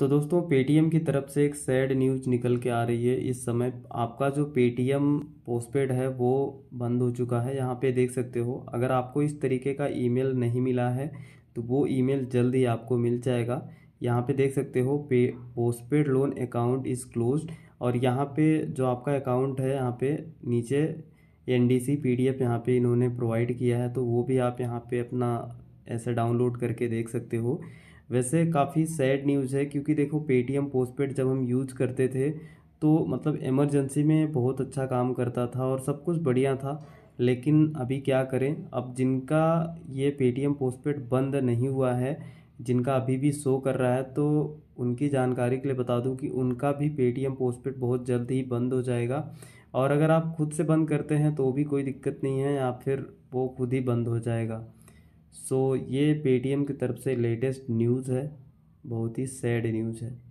तो दोस्तों पेटीएम की तरफ से एक सैड न्यूज निकल के आ रही है इस समय आपका जो पेटीएम पोस्टपेड है वो बंद हो चुका है यहाँ पे देख सकते हो अगर आपको इस तरीके का ईमेल नहीं मिला है तो वो ईमेल जल्द ही आपको मिल जाएगा यहाँ पे देख सकते हो पे postpaid loan account is close और यहाँ पे जो आपका अकाउंट है यहाँ पे नीचे N D C P D F यहाँ पर इन्होंने प्रोवाइड किया है तो वो भी आप यहाँ पर अपना ऐसे डाउनलोड करके देख सकते हो वैसे काफ़ी सैड न्यूज़ है क्योंकि देखो पेटीएम पोस्टपेड जब हम यूज करते थे तो मतलब इमरजेंसी में बहुत अच्छा काम करता था और सब कुछ बढ़िया था लेकिन अभी क्या करें अब जिनका ये पेटीएम पोस्टपेड बंद नहीं हुआ है जिनका अभी भी शो कर रहा है तो उनकी जानकारी के लिए बता दूं कि उनका भी पेटीएम पोस्टपेड बहुत जल्द ही बंद हो जाएगा और अगर आप खुद से बंद करते हैं तो भी कोई दिक्कत नहीं है या फिर वो खुद ही बंद हो जाएगा सो ये पेटीएम की तरफ से लेटेस्ट न्यूज़ है बहुत ही सैड न्यूज़ है